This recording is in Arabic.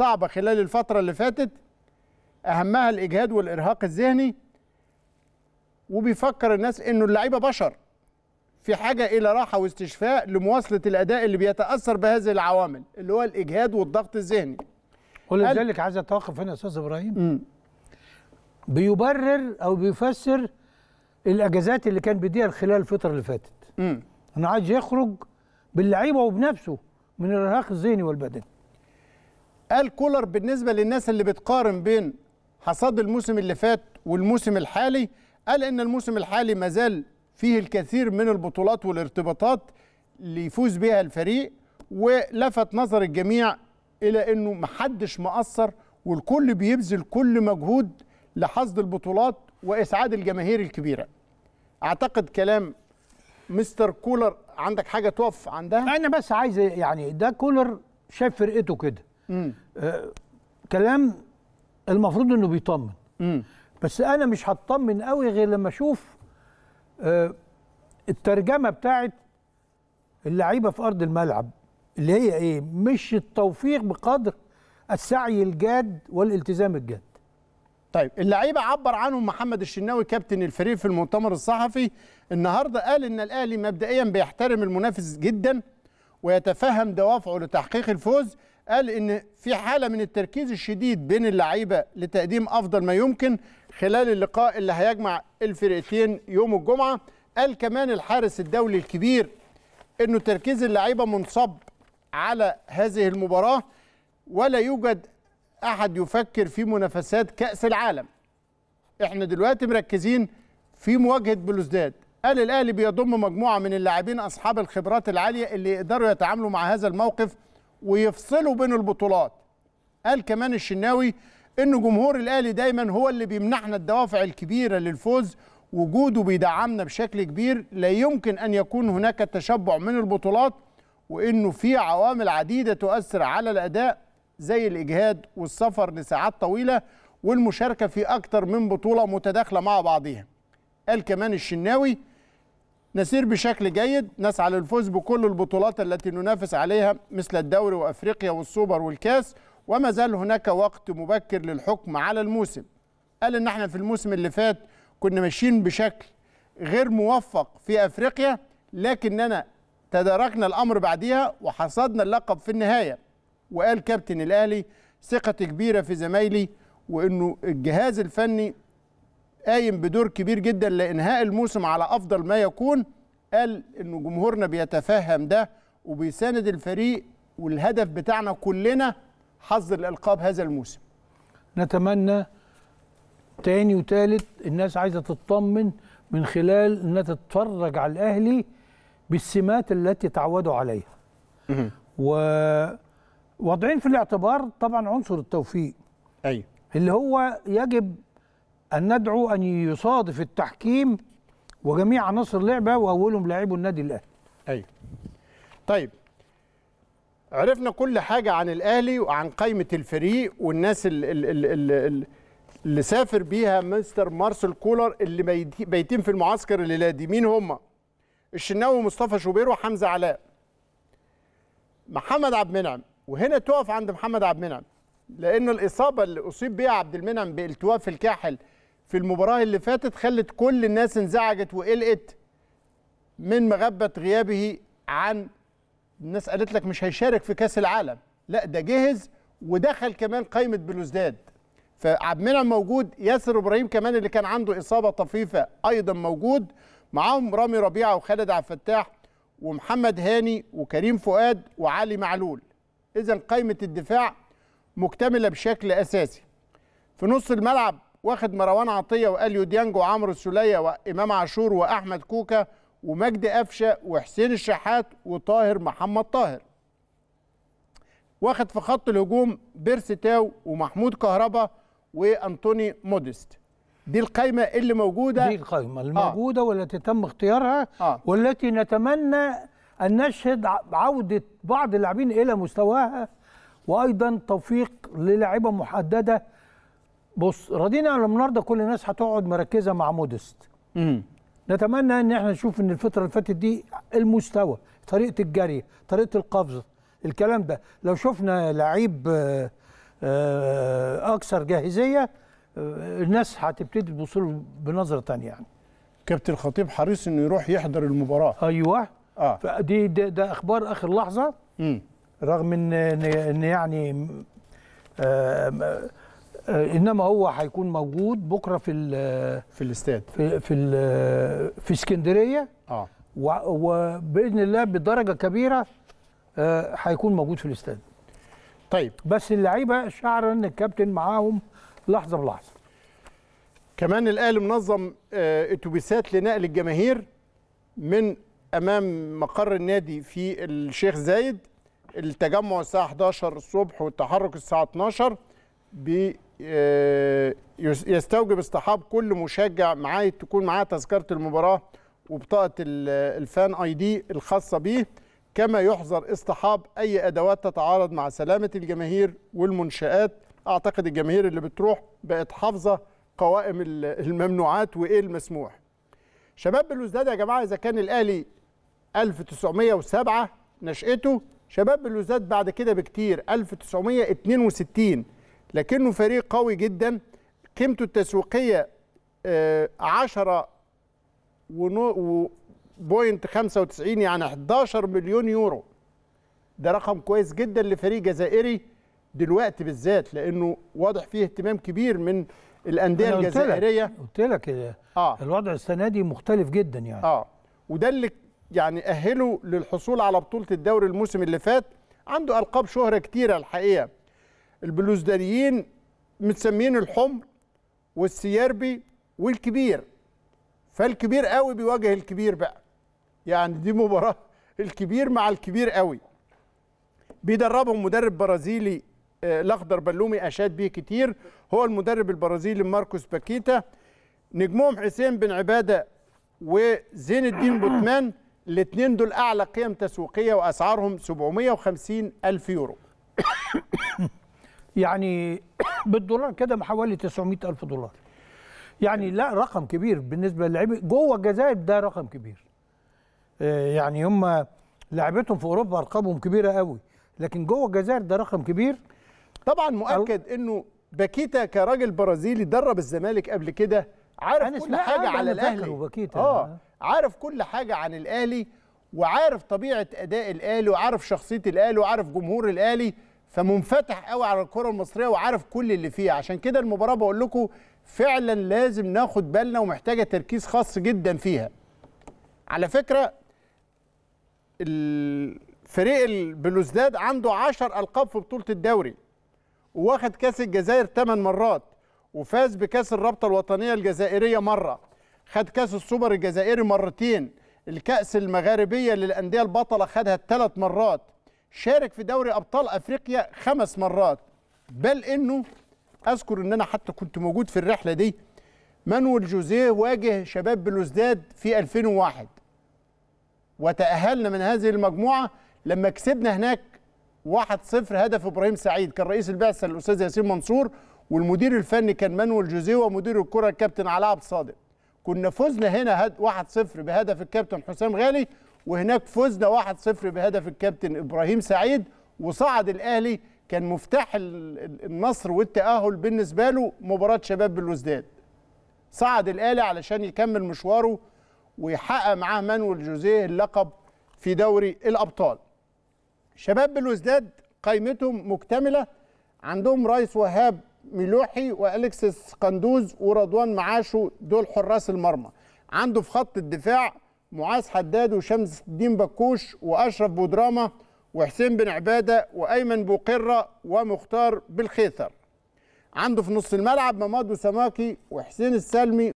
صعبة خلال الفترة اللي فاتت أهمها الإجهاد والإرهاق الذهني وبيفكر الناس إنه اللعيبة بشر في حاجة إلى راحة واستشفاء لمواصلة الأداء اللي بيتأثر بهذه العوامل اللي هو الإجهاد والضغط الذهني ولذلك عايز أتوقف هنا يا أستاذ إبراهيم م. بيبرر أو بيفسر الأجازات اللي كان بيديها خلال الفترة اللي فاتت م. أنا عايز يخرج باللعيبة وبنفسه من الإرهاق الذهني والبدني قال كولر بالنسبة للناس اللي بتقارن بين حصاد الموسم اللي فات والموسم الحالي قال إن الموسم الحالي مازال فيه الكثير من البطولات والارتباطات اللي يفوز بها الفريق ولفت نظر الجميع إلى إنه محدش مقصر والكل بيبذل كل مجهود لحصد البطولات وإسعاد الجماهير الكبيرة أعتقد كلام مستر كولر عندك حاجة تقف عندها؟ أنا بس عايز يعني ده كولر شاف فرقته كده آه كلام المفروض انه بيطمن مم. بس انا مش هطمن قوي غير لما اشوف آه الترجمه بتاعت اللعيبه في ارض الملعب اللي هي ايه مش التوفيق بقدر السعي الجاد والالتزام الجاد طيب اللعيبه عبر عنهم محمد الشناوي كابتن الفريق في المؤتمر الصحفي النهارده قال ان الاهلي مبدئيا بيحترم المنافس جدا ويتفهم دوافعه لتحقيق الفوز قال ان في حاله من التركيز الشديد بين اللعيبه لتقديم افضل ما يمكن خلال اللقاء اللي هيجمع الفرقتين يوم الجمعه قال كمان الحارس الدولي الكبير انه تركيز اللعيبه منصب على هذه المباراه ولا يوجد احد يفكر في منافسات كاس العالم احنا دلوقتي مركزين في مواجهه بلوزداد قال الاهلي بيضم مجموعه من اللاعبين اصحاب الخبرات العاليه اللي يقدروا يتعاملوا مع هذا الموقف ويفصلوا بين البطولات قال كمان الشناوي ان جمهور الاهلي دايما هو اللي بيمنحنا الدوافع الكبيره للفوز وجوده بيدعمنا بشكل كبير لا يمكن ان يكون هناك تشبع من البطولات وانه في عوامل عديده تؤثر على الاداء زي الاجهاد والسفر لساعات طويله والمشاركه في اكثر من بطوله متداخله مع بعضها قال كمان الشناوي نسير بشكل جيد نسعى للفوز بكل البطولات التي ننافس عليها مثل الدوري وافريقيا والسوبر والكاس وما زال هناك وقت مبكر للحكم على الموسم قال ان احنا في الموسم اللي فات كنا ماشيين بشكل غير موفق في افريقيا لكننا تداركنا الامر بعديها وحصدنا اللقب في النهايه وقال كابتن الاهلي ثقتي كبيره في زمايلي وانه الجهاز الفني قايم بدور كبير جدا لانهاء الموسم على افضل ما يكون قال ان جمهورنا بيتفهم ده وبيساند الفريق والهدف بتاعنا كلنا حظ الالقاب هذا الموسم نتمنى تاني وتالت الناس عايزه تطمن من خلال انها تتفرج على الاهلي بالسمات التي تعودوا عليها وواضعين في الاعتبار طبعا عنصر التوفيق ايوه اللي هو يجب أن ندعو أن يصادف التحكيم وجميع عناصر اللعبة وأولهم لاعبو النادي الأهلي أيوه طيب عرفنا كل حاجة عن الأهلي وعن قائمة الفريق والناس اللي, اللي, اللي سافر بيها مستر مارسيل كولر اللي بايتين في المعسكر الليلة دي مين هم؟ الشناوي ومصطفى شوبير وحمزة علاء محمد عبد المنعم وهنا تقف عند محمد عبد المنعم لأن الإصابة اللي أصيب بها عبد المنعم بالتواء في الكاحل في المباراه اللي فاتت خلت كل الناس انزعجت وقلقت من مغبه غيابه عن الناس قالت لك مش هيشارك في كاس العالم لا ده جهز ودخل كمان قائمه بلوزداد فعبد المنعم موجود ياسر ابراهيم كمان اللي كان عنده اصابه طفيفه ايضا موجود معاهم رامي ربيعه وخالد عبد الفتاح ومحمد هاني وكريم فؤاد وعلي معلول اذا قائمه الدفاع مكتمله بشكل اساسي في نص الملعب واخد مروان عطيه واليو ديانج وعمرو السوليه وامام عاشور واحمد كوكا ومجدي قفشه وحسين الشحات وطاهر محمد طاهر واخد في خط الهجوم بيرسي تاو ومحمود كهربا وانطوني مودست دي القايمه اللي موجوده دي القايمه آه. الموجوده آه. والتي تم اختيارها آه. والتي نتمنى ان نشهد عوده بعض اللاعبين الى مستواها وايضا توفيق للاعيبه محدده بص رضينا على النهارده كل الناس هتقعد مركزه مع مودست امم نتمنى ان احنا نشوف ان الفتره اللي فاتت دي المستوى طريقه الجري طريقه القفز الكلام ده لو شفنا لعيب آه، آه، اكثر جاهزيه آه، الناس هتبتدي تبص له بنظره ثانيه يعني كابتن الخطيب حريص انه يروح يحضر المباراه ايوه اه فدي ده, ده اخبار اخر لحظه امم رغم ان ان يعني آه آه، انما هو هيكون موجود بكره في ال آه، في الاستاد في في ال آه، في اسكندريه اه وباذن الله بدرجه كبيره هيكون موجود في الاستاد طيب بس اللعيبه شعر ان الكابتن معاهم لحظه بلحظه كمان الاهلي منظم اتوبيسات لنقل الجماهير من امام مقر النادي في الشيخ زايد التجمع الساعه 11 الصبح والتحرك الساعه 12 آه، يستوجب اصطحاب كل مشجع معاه تكون معاه تذكره المباراه وبطاقه الفان اي دي الخاصه بيه كما يحظر اصطحاب اي ادوات تتعارض مع سلامه الجماهير والمنشات اعتقد الجماهير اللي بتروح بقت حافظه قوائم الممنوعات وايه المسموح شباب بلوزداد يا جماعه اذا كان الاهلي 1907 نشأته شباب بلوزداد بعد كده بكتير 1962 لكنه فريق قوي جدا قيمته التسويقيه 10 آه، بوينت 95 يعني 11 مليون يورو ده رقم كويس جدا لفريق جزائري دلوقتي بالذات لانه واضح فيه اهتمام كبير من الانديه الجزائريه قلت لك آه،, آه. الوضع السنه دي مختلف جدا يعني اه وده اللي يعني اهله للحصول على بطوله الدوري الموسم اللي فات عنده القاب شهره كتيره الحقيقه البلوزداريين متسمين الحمر والسيربي والكبير فالكبير قوي بيواجه الكبير بقى يعني دي مباراه الكبير مع الكبير قوي بيدربهم مدرب برازيلي آه، الاخضر بلومي اشاد بيه كتير هو المدرب البرازيلي ماركوس باكيتا نجمهم حسين بن عباده وزين الدين بوتمان الاثنين دول اعلى قيم تسويقيه واسعارهم 750 الف يورو يعني بالدولار كده حوالي 900 ألف دولار يعني لا رقم كبير بالنسبة للعيبة جوه الجزائر ده رقم كبير آه، يعني هم لعبتهم في أوروبا أرقامهم كبيرة قوي لكن جوه الجزائر ده رقم كبير طبعا مؤكد أنه باكيتا كراجل برازيلي درب الزمالك قبل كده عارف كل حاجة على الأهلي آه عارف كل حاجة عن الأهلي وعارف طبيعة أداء الأهلي وعارف شخصية الأهلي وعارف جمهور الأهلي فمنفتح قوي على الكره المصريه وعارف كل اللي فيها عشان كده المباراه بقول لكم فعلا لازم ناخد بالنا ومحتاجه تركيز خاص جدا فيها على فكره الفريق البلوزداد عنده 10 القاب في بطوله الدوري وواخد كاس الجزائر 8 مرات وفاز بكاس الرابطه الوطنيه الجزائريه مره خد كاس السوبر الجزائري مرتين الكاس المغاربيه للانديه البطله خدها ثلاث مرات شارك في دوري ابطال افريقيا خمس مرات بل انه اذكر ان انا حتى كنت موجود في الرحله دي مانويل جوزيه واجه شباب بلوزداد في 2001 وتاهلنا من هذه المجموعه لما كسبنا هناك 1-0 هدف ابراهيم سعيد كان رئيس البعثه الاستاذ ياسين منصور والمدير الفني كان مانويل جوزيه ومدير الكره الكابتن علاء عبد الصادق كنا فزنا هنا 1-0 بهدف الكابتن حسام غالي وهناك فزنا 1-0 بهدف الكابتن ابراهيم سعيد وصعد الاهلي كان مفتاح النصر والتاهل بالنسبه له مباراه شباب بالوزداد صعد الاهلي علشان يكمل مشواره ويحقق معاه مانويل جوزيه اللقب في دوري الابطال شباب بالوزداد قائمتهم مكتمله عندهم رئيس وهاب ميلوحي والكسس قندوز ورضوان معاشو دول حراس المرمى عنده في خط الدفاع معاذ حداد وشمس الدين بكوش واشرف بودراما وحسين بن عباده وايمن بوقره ومختار بالخيثر عنده في نص الملعب مماد وسماكي وحسين السلمي